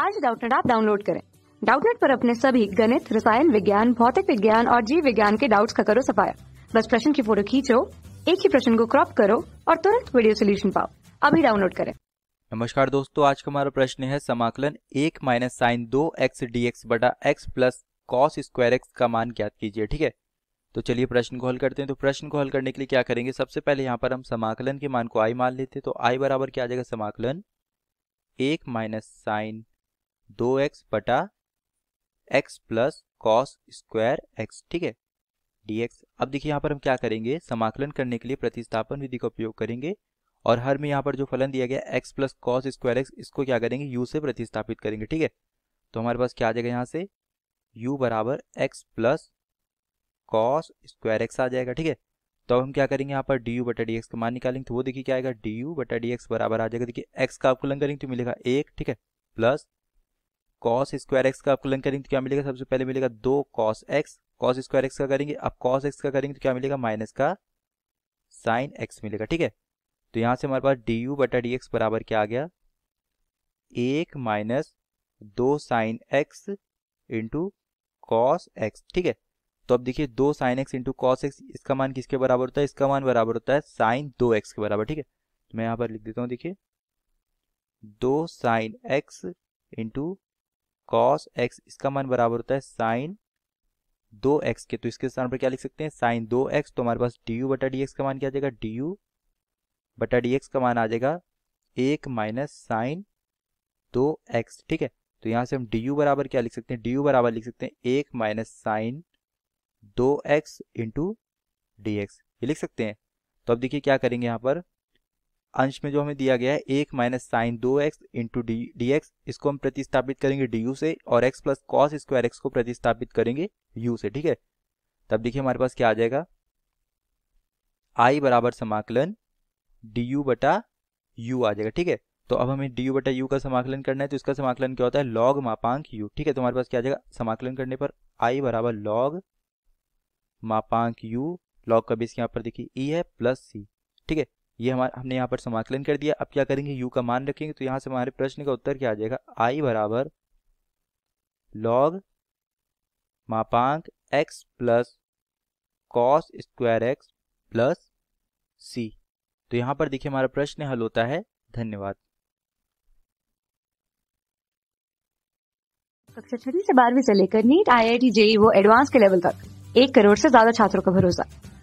आज डाउटनेट आप डाउनलोड करें डाउटनेट पर अपने सभी गणित रसायन विज्ञान भौतिक विज्ञान और जीव विज्ञान के डाउट्स का करो सफाया बस प्रश्न की फोटो खींचो एक ही प्रश्न को क्रॉप करो और तुरंत वीडियो सोल्यूशन पाओ अभी डाउनलोड करें नमस्कार दोस्तों आज का हमारा प्रश्न है समाकलन एक माइनस साइन दो एक्स डी एक्स बटा x plus cos square x का मान ज्ञात कीजिए ठीक है तो चलिए प्रश्न को हल करते हैं तो प्रश्न को हल करने के लिए क्या करेंगे सबसे पहले यहाँ पर हम समाकलन के मान को आई मान लेते हैं तो आई बराबर क्या आ जाएगा समाकलन एक माइनस साइन दो एक्स बटा x plus cos square x ठीक है डीएक्स अब देखिए यहाँ पर हम क्या करेंगे समाकलन करने के लिए प्रतिस्थापन विधि का उपयोग करेंगे और हर में यहाँ पर जो फलन दिया गया x plus cos square x इसको क्या करेंगे यू से प्रतिस्थापित करेंगे ठीक है तो हमारे पास क्या आ जाएगा यहाँ से यू बराबर x plus cos square x आ जाएगा ठीक है तो अब हम क्या करेंगे यहाँ पर डी यू बटा डी एक्स का मान निकालेंगे तो वो देखिए क्या आएगा डी यू बटा डी एक्स बराबर आ जाएगा देखिए एक्स का लंग करेंगे तो मिलेगा एक ठीक है प्लस कॉस स्क्वायर एक्स का आपको अवकलन करेंगे तो क्या मिलेगा सबसे पहले मिलेगा दो cos x cos square x का करेंगे अब कॉस एक्स का करेंगे तो क्या मिलेगा माइनस का साइन एक्स मिलेगा ठीक है तो यहाँ से हमारे पास डी यू बटा डी एक्स बराबर क्या आ गया एक माइनस दो sine x into cos x ठीक है तो अब देखिए दो sine x into cos x इसका मान किसके बराबर होता है इसका मान बराबर होता है साइन दो एक्स के बराबर ठीक है तो मैं यहाँ पर लिख देता हूँ देखिए दो sine x into cos x इसका मान बराबर होता है साइन दो एक्स के तो इसके स्थान पर क्या लिख सकते हैं साइन दो एक्स तो हमारे पास डी यू बटा डी एक्स का मान क्या आ जाएगा डी यू बटा डी एक्स का मान आ जाएगा एक माइनस साइन दो एक्स ठीक है तो यहां से हम डी यू बराबर क्या लिख सकते हैं डी यू बराबर लिख सकते हैं एक माइनस साइन दो एक्स इंटू डी एक्स ये लिख सकते हैं तो अब देखिए क्या करेंगे यहां पर अंश में जो हमें दिया गया है एक माइनस साइन दो x into d d x इसको हम प्रतिस्थापित करेंगे डी यू से और x plus cos square x को प्रतिस्थापित करेंगे यू से ठीक है तब देखिए हमारे पास क्या आ जाएगा आई बराबर समाकलन डी यू बटा यू आ जाएगा ठीक है तो अब हमें डी यू बटा यू का समाकलन करना है तो इसका समाकलन क्या होता है लॉग मापांक यू ठीक है तो हमारे पास क्या आ जाएगा समाकलन करने पर आई बराबर लॉग मापांक यू लॉग का बेस यहाँ पर देखिए ई e है प्लस सी ठीक है ये हमारे हमने यहाँ पर समाकलन कर दिया अब क्या करेंगे यू का मान रखेंगे तो यहाँ से हमारे प्रश्न का उत्तर क्या आ जाएगा आई बराबर लॉग मापांक x plus cos square x plus c तो यहाँ पर देखिए हमारा प्रश्न हल होता है धन्यवाद कक्षा छठी से बारहवीं से लेकर NEET I I T JEE वो एडवांस के लेवल तक एक करोड़ से ज्यादा छात्रों का भरोसा